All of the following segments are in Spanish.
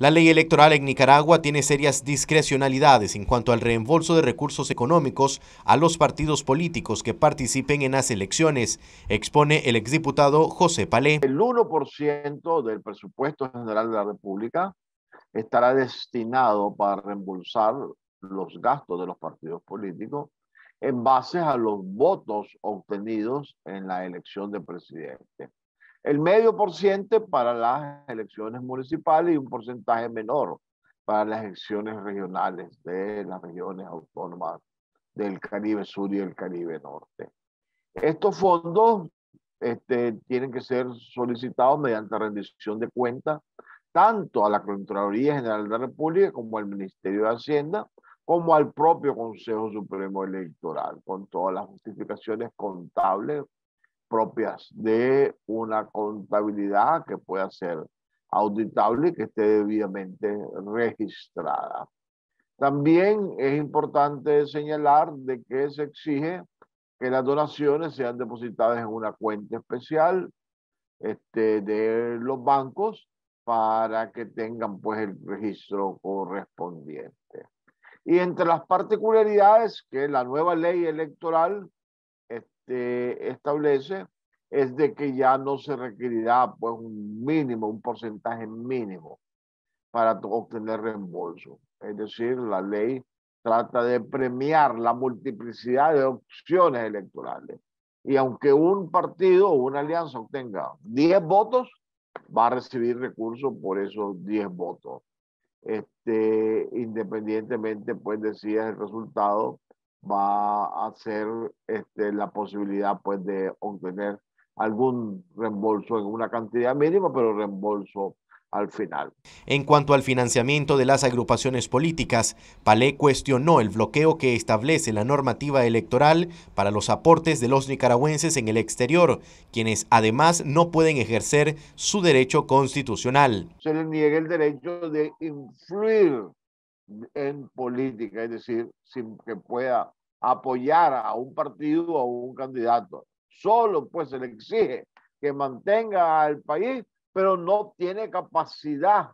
La ley electoral en Nicaragua tiene serias discrecionalidades en cuanto al reembolso de recursos económicos a los partidos políticos que participen en las elecciones, expone el exdiputado José Palé. El 1% del presupuesto general de la República estará destinado para reembolsar los gastos de los partidos políticos en base a los votos obtenidos en la elección de presidente el medio por ciento para las elecciones municipales y un porcentaje menor para las elecciones regionales de las regiones autónomas del Caribe Sur y del Caribe Norte. Estos fondos este, tienen que ser solicitados mediante rendición de cuentas tanto a la Contraloría General de la República como al Ministerio de Hacienda, como al propio Consejo Supremo Electoral, con todas las justificaciones contables propias de una contabilidad que pueda ser auditable y que esté debidamente registrada. También es importante señalar de que se exige que las donaciones sean depositadas en una cuenta especial este, de los bancos para que tengan pues el registro correspondiente. Y entre las particularidades que la nueva ley electoral este, establece es de que ya no se requerirá pues un mínimo, un porcentaje mínimo para obtener reembolso. Es decir, la ley trata de premiar la multiplicidad de opciones electorales. Y aunque un partido o una alianza obtenga 10 votos, va a recibir recursos por esos 10 votos. Este, independientemente, pues, decías el resultado va a ser este, la posibilidad pues, de obtener algún reembolso en una cantidad mínima, pero reembolso al final. En cuanto al financiamiento de las agrupaciones políticas, Palé cuestionó el bloqueo que establece la normativa electoral para los aportes de los nicaragüenses en el exterior, quienes además no pueden ejercer su derecho constitucional. Se les niega el derecho de influir en política, es decir, sin que pueda apoyar a un partido o a un candidato. Solo pues se le exige que mantenga al país, pero no tiene capacidad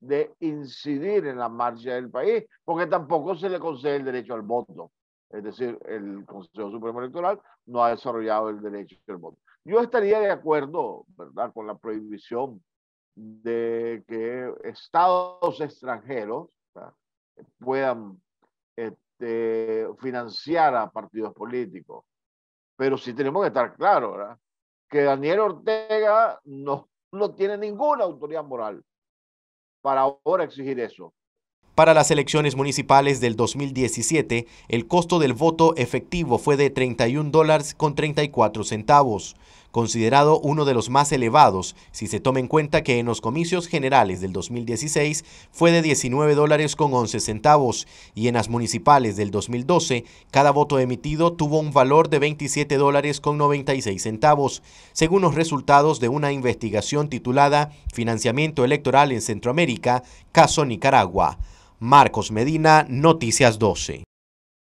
de incidir en la marcha del país, porque tampoco se le concede el derecho al voto. Es decir, el Consejo Supremo Electoral no ha desarrollado el derecho al voto. Yo estaría de acuerdo, ¿verdad?, con la prohibición de que estados extranjeros puedan este, financiar a partidos políticos. Pero sí tenemos que estar claros, ¿verdad? Que Daniel Ortega no, no tiene ninguna autoridad moral para ahora exigir eso. Para las elecciones municipales del 2017, el costo del voto efectivo fue de 31 dólares con 34 centavos considerado uno de los más elevados si se toma en cuenta que en los comicios generales del 2016 fue de 19 dólares con 11 centavos y en las municipales del 2012 cada voto emitido tuvo un valor de 27 dólares con 96 centavos, según los resultados de una investigación titulada Financiamiento Electoral en Centroamérica, caso Nicaragua. Marcos Medina, Noticias 12.